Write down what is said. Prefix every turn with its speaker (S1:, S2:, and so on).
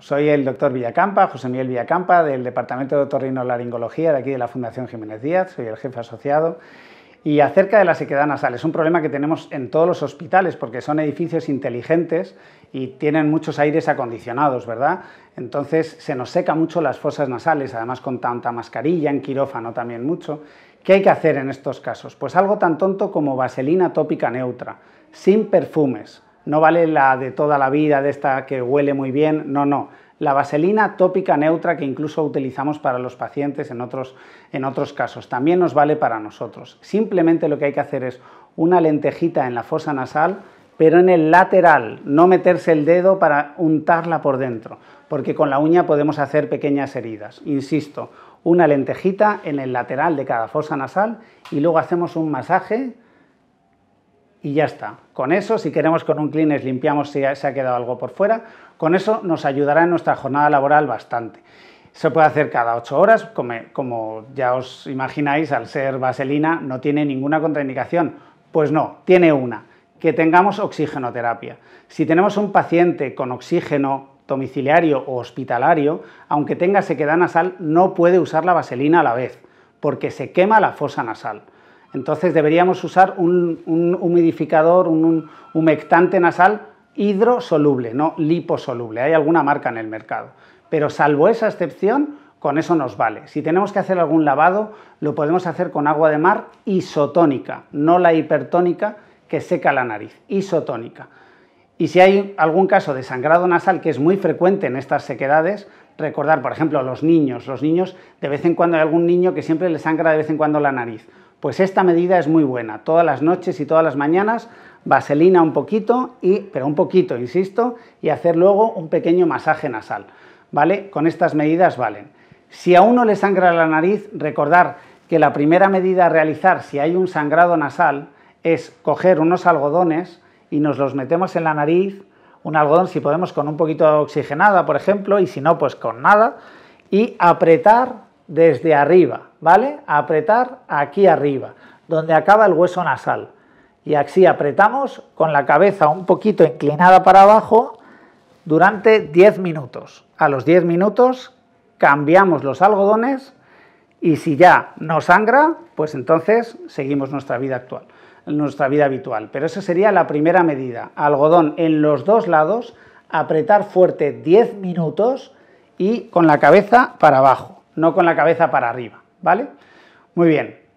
S1: soy el doctor Villacampa, José Miguel Villacampa, del Departamento de Otorrinolaringología de aquí de la Fundación Jiménez Díaz, soy el jefe asociado. Y acerca de la sequedad nasal, es un problema que tenemos en todos los hospitales porque son edificios inteligentes y tienen muchos aires acondicionados, ¿verdad? Entonces se nos seca mucho las fosas nasales, además con tanta mascarilla, en quirófano también mucho. ¿Qué hay que hacer en estos casos? Pues algo tan tonto como vaselina tópica neutra, sin perfumes, no vale la de toda la vida, de esta que huele muy bien, no, no. La vaselina tópica neutra que incluso utilizamos para los pacientes en otros, en otros casos también nos vale para nosotros. Simplemente lo que hay que hacer es una lentejita en la fosa nasal, pero en el lateral, no meterse el dedo para untarla por dentro, porque con la uña podemos hacer pequeñas heridas. Insisto, una lentejita en el lateral de cada fosa nasal y luego hacemos un masaje y ya está. Con eso, si queremos con un clean limpiamos si se ha quedado algo por fuera, con eso nos ayudará en nuestra jornada laboral bastante. Se puede hacer cada 8 horas, como ya os imagináis, al ser vaselina no tiene ninguna contraindicación. Pues no, tiene una, que tengamos oxigenoterapia. Si tenemos un paciente con oxígeno domiciliario o hospitalario, aunque tenga sequedad nasal, no puede usar la vaselina a la vez, porque se quema la fosa nasal. Entonces deberíamos usar un, humidificador, un, un, humectante nasal hidrosoluble, no liposoluble. Hay alguna marca en el mercado. Pero salvo esa excepción, con eso nos vale. Si tenemos que hacer algún lavado, lo podemos hacer con agua de mar isotónica, no la hipertónica que seca la nariz, isotónica. Y si hay algún caso de sangrado nasal que es muy frecuente en estas sequedades, recordar, por ejemplo, los niños. Los niños, de vez en cuando hay algún niño que siempre le sangra de vez en cuando la nariz. Pues esta medida es muy buena. Todas las noches y todas las mañanas, vaselina un poquito, y, pero un poquito, insisto, y hacer luego un pequeño masaje nasal. ¿Vale? Con estas medidas valen. Si a uno le sangra la nariz, recordar que la primera medida a realizar si hay un sangrado nasal es coger unos algodones y nos los metemos en la nariz, un algodón, si podemos, con un poquito de oxigenada, por ejemplo, y si no, pues con nada, y apretar desde arriba, ¿vale? Apretar aquí arriba, donde acaba el hueso nasal. Y así apretamos con la cabeza un poquito inclinada para abajo durante 10 minutos. A los 10 minutos cambiamos los algodones y si ya no sangra, pues entonces seguimos nuestra vida actual, nuestra vida habitual. Pero esa sería la primera medida. Algodón en los dos lados, apretar fuerte 10 minutos y con la cabeza para abajo, no con la cabeza para arriba, ¿vale? Muy bien.